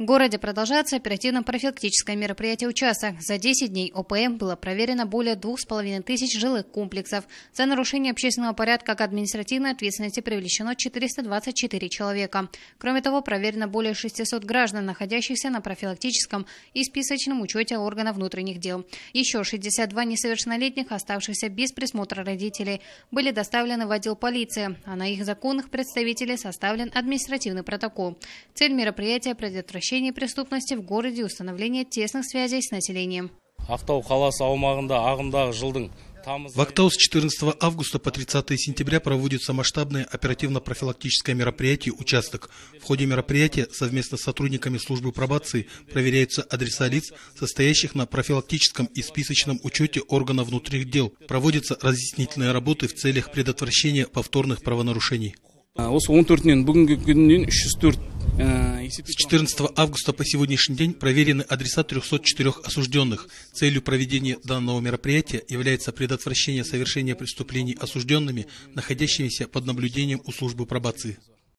В городе продолжается оперативно-профилактическое мероприятие «Участок». За 10 дней ОПМ было проверено более половиной тысяч жилых комплексов. За нарушение общественного порядка к административной ответственности привлечено 424 человека. Кроме того, проверено более 600 граждан, находящихся на профилактическом и списочном учете органов внутренних дел. Еще 62 несовершеннолетних, оставшихся без присмотра родителей, были доставлены в отдел полиции, а на их законных представителей составлен административный протокол. Цель мероприятия – предотвращение ограничении преступности в городе и установление тесных связей с населением. Ақтау қаласы аумағында ағымдағы жылдың в Актау с 14 августа по 30 сентября проводится масштабное оперативно-профилактическое мероприятие «Участок». В ходе мероприятия совместно с сотрудниками службы пробации проверяются адреса лиц, состоящих на профилактическом и списочном учете органов внутренних дел. Проводятся разъяснительные работы в целях предотвращения повторных правонарушений. Э, э, с 14 августа по сегодняшний день проверены адреса 304 осужденных. Целью проведения данного мероприятия является предотвращение совершения преступлений осужденными, находящимися под наблюдением у службы пробации.